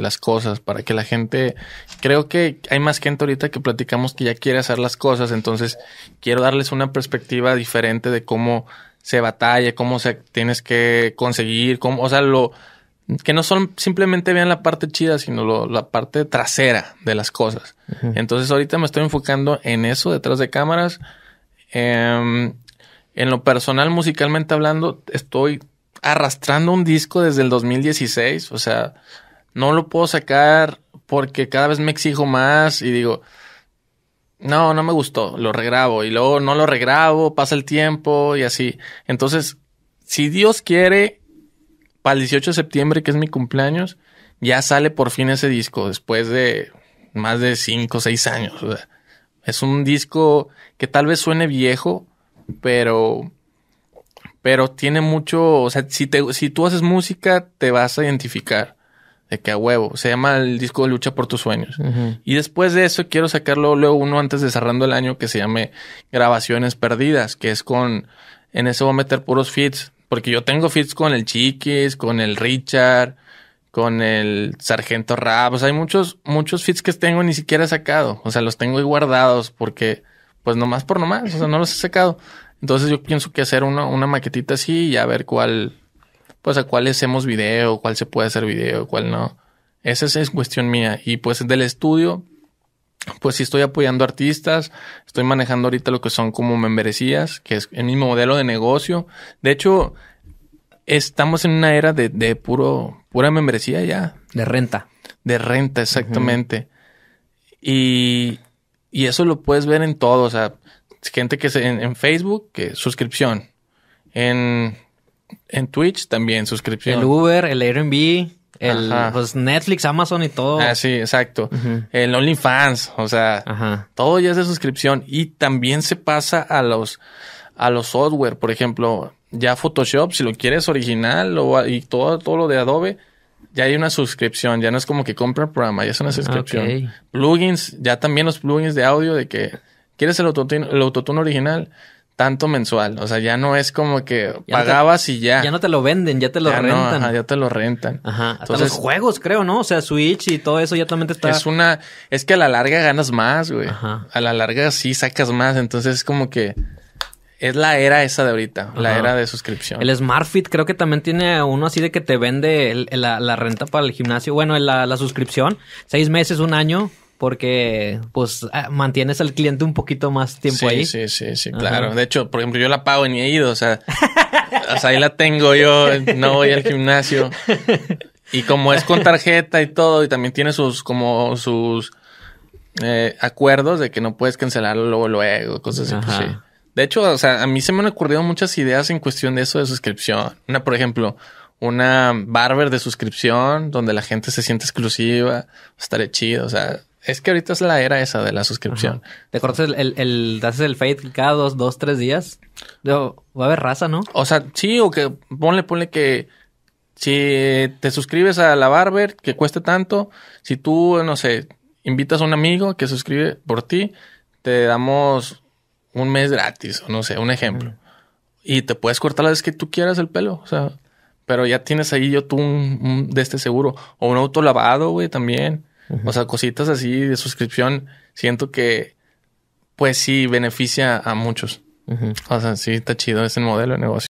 las cosas, para que la gente, creo que hay más gente ahorita que platicamos que ya quiere hacer las cosas, entonces quiero darles una perspectiva diferente de cómo se batalla, cómo se tienes que conseguir, cómo, o sea, lo que no son simplemente vean la parte chida, sino la parte trasera de las cosas. Entonces ahorita me estoy enfocando en eso detrás de cámaras. Em, en lo personal, musicalmente hablando, estoy arrastrando un disco desde el 2016, o sea, no lo puedo sacar porque cada vez me exijo más y digo, no, no me gustó, lo regrabo y luego no lo regrabo, pasa el tiempo y así. Entonces, si Dios quiere, para el 18 de septiembre, que es mi cumpleaños, ya sale por fin ese disco después de más de 5 o 6 años. es un disco que tal vez suene viejo, pero pero tiene mucho, o sea, si te, si tú haces música te vas a identificar. De que a huevo. Se llama el disco Lucha por tus sueños. Y después de eso quiero sacarlo luego uno antes de cerrando el año que se llame Grabaciones Perdidas, que es con... En eso voy a meter puros fits. Porque yo tengo fits con el Chiquis, con el Richard, con el Sargento Rap. O sea, hay muchos, muchos fits que tengo ni siquiera sacado. O sea, los tengo ahí guardados porque, pues nomás por nomás, o sea, no los he sacado. Entonces yo pienso que hacer una, una maquetita así y a ver cuál, pues a cuál hacemos video, cuál se puede hacer video, cuál no. Esa es, cuestión mía. Y pues del estudio, pues sí estoy apoyando artistas, estoy manejando ahorita lo que son como membresías, que es el mismo modelo de negocio. De hecho, estamos en una era de, puro, pura membresía ya. De renta. De renta, exactamente. Y, eso lo puedes ver en todo. O sea, gente que se, en, en Facebook, que suscripción. En en Twitch también, suscripción. El Uber, el Airbnb, el pues, Netflix, Amazon y todo. Ah, sí, exacto. El OnlyFans, o sea, todo ya es de suscripción. Y también se pasa a los, a los software, por ejemplo, ya Photoshop, si lo quieres original o, y todo, todo lo de Adobe, ya hay una suscripción, ya no es como que compra el programa, ya es una ah, suscripción. Plugins, ya también los plugins de audio de que quieres el el autotune original, tanto mensual. O sea, ya no es como que pagabas y ya. Ya no te lo venden, ya te lo rentan. ya te lo rentan. Ajá. Hasta los juegos, creo, ¿no? O sea, Switch y todo eso ya también te está. Es una. Es que a la larga ganas más, güey. Ajá. A la larga sí sacas más. Entonces es como que. Es la era esa de ahorita, la era de suscripción. El SmartFit creo que también tiene uno así de que te vende la, renta para el gimnasio. Bueno, la, la suscripción, seis meses, un año, porque pues ah, mantienes al cliente un poquito más tiempo ahí. Sí, sí, sí, claro. De hecho, por ejemplo, yo la pago y ni he ido, o sea, ahí la tengo yo, no voy al gimnasio. Y como es con tarjeta y todo, y también tiene sus, como sus eh, acuerdos de que no puedes cancelarlo luego, luego, cosas así. Pues, de hecho, o sea, a mí se me han ocurrido muchas ideas en cuestión de eso de suscripción. Una, por ejemplo, una barber de suscripción donde la gente se siente exclusiva, pues, estaré chido, o sea, es que ahorita es la era esa de la suscripción. ¿Te cortas el, el, haces el fade cada dos, dos, tres días? Yo, va a haber raza, ¿no? O sea, sí, o que ponle, ponle que si te suscribes a la Barber, que cueste tanto, si tú, no sé, invitas a un amigo que suscribe por ti, te damos un mes gratis, o no sé, un ejemplo. Y te puedes cortar la vez que tú quieras el pelo, o sea, pero ya tienes ahí yo tú un, de este seguro, o un auto lavado, güey, también. O sea, cositas así de suscripción, siento que pues sí beneficia a muchos. O sea, sí está chido ese modelo de negocio.